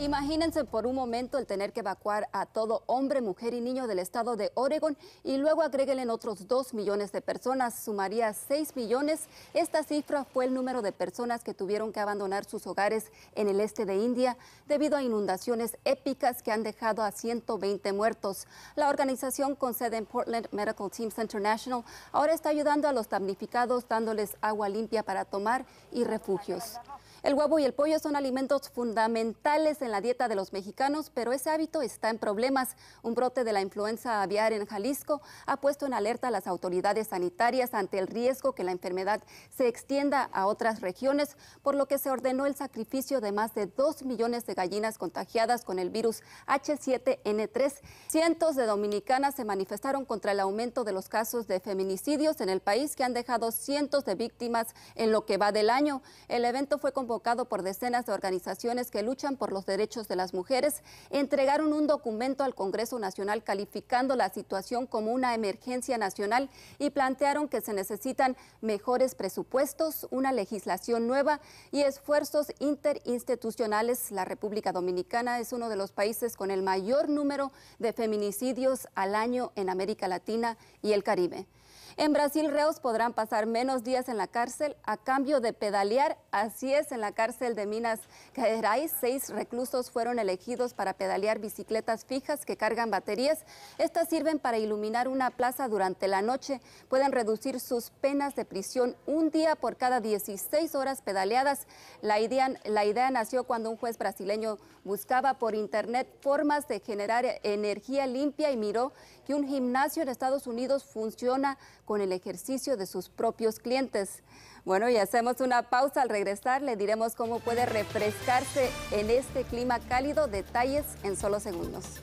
Imagínense por un momento el tener que evacuar a todo hombre, mujer y niño del estado de Oregon y luego agréguenle otros 2 millones de personas, sumaría 6 millones. Esta cifra fue el número de personas que tuvieron que abandonar sus hogares en el este de India debido a inundaciones épicas que han dejado a 120 muertos. La organización con sede en Portland Medical Teams International ahora está ayudando a los damnificados dándoles agua limpia para tomar y refugios. El huevo y el pollo son alimentos fundamentales en la dieta de los mexicanos, pero ese hábito está en problemas. Un brote de la influenza aviar en Jalisco ha puesto en alerta a las autoridades sanitarias ante el riesgo que la enfermedad se extienda a otras regiones, por lo que se ordenó el sacrificio de más de 2 millones de gallinas contagiadas con el virus H7N3. Cientos de dominicanas se manifestaron contra el aumento de los casos de feminicidios en el país que han dejado cientos de víctimas en lo que va del año. El evento fue con convocado por decenas de organizaciones que luchan por los derechos de las mujeres, entregaron un documento al Congreso Nacional calificando la situación como una emergencia nacional y plantearon que se necesitan mejores presupuestos, una legislación nueva y esfuerzos interinstitucionales. La República Dominicana es uno de los países con el mayor número de feminicidios al año en América Latina y el Caribe. En Brasil, reos podrán pasar menos días en la cárcel a cambio de pedalear. Así es, en la cárcel de Minas Gerais, seis reclusos fueron elegidos para pedalear bicicletas fijas que cargan baterías. Estas sirven para iluminar una plaza durante la noche. Pueden reducir sus penas de prisión un día por cada 16 horas pedaleadas. La idea, la idea nació cuando un juez brasileño buscaba por internet formas de generar energía limpia y miró que un gimnasio en Estados Unidos funciona con el ejercicio de sus propios clientes. Bueno, y hacemos una pausa al regresar, le diremos cómo puede refrescarse en este clima cálido, detalles en solo segundos.